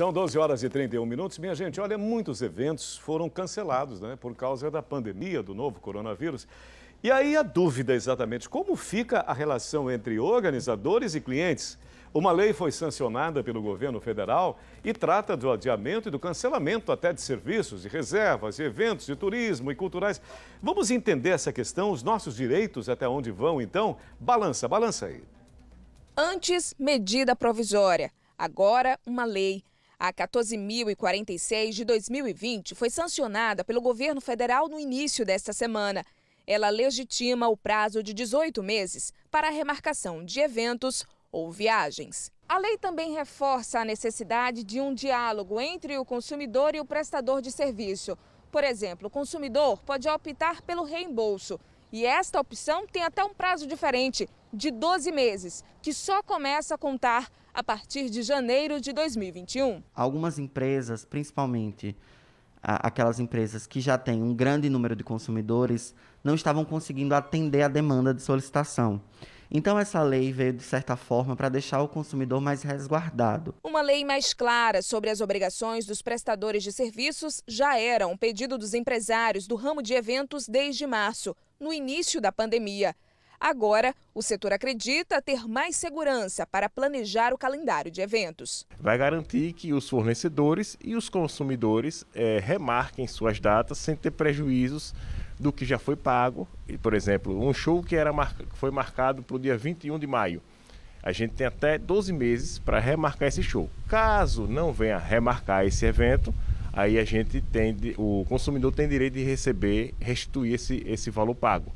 São 12 horas e 31 minutos. Minha gente, olha, muitos eventos foram cancelados, né? Por causa da pandemia do novo coronavírus. E aí a dúvida exatamente, como fica a relação entre organizadores e clientes? Uma lei foi sancionada pelo governo federal e trata do adiamento e do cancelamento até de serviços, de reservas, e eventos de turismo e culturais. Vamos entender essa questão, os nossos direitos até onde vão, então? Balança, balança aí. Antes, medida provisória. Agora, uma lei. A 14.046 de 2020 foi sancionada pelo governo federal no início desta semana. Ela legitima o prazo de 18 meses para a remarcação de eventos ou viagens. A lei também reforça a necessidade de um diálogo entre o consumidor e o prestador de serviço. Por exemplo, o consumidor pode optar pelo reembolso. E esta opção tem até um prazo diferente, de 12 meses, que só começa a contar a partir de janeiro de 2021. Algumas empresas, principalmente aquelas empresas que já têm um grande número de consumidores, não estavam conseguindo atender a demanda de solicitação. Então, essa lei veio, de certa forma, para deixar o consumidor mais resguardado. Uma lei mais clara sobre as obrigações dos prestadores de serviços já era um pedido dos empresários do ramo de eventos desde março, no início da pandemia. Agora, o setor acredita ter mais segurança para planejar o calendário de eventos. Vai garantir que os fornecedores e os consumidores é, remarquem suas datas sem ter prejuízos do que já foi pago. E, por exemplo, um show que era mar... foi marcado para o dia 21 de maio. A gente tem até 12 meses para remarcar esse show. Caso não venha remarcar esse evento, aí a gente tem o consumidor tem direito de receber, restituir esse, esse valor pago.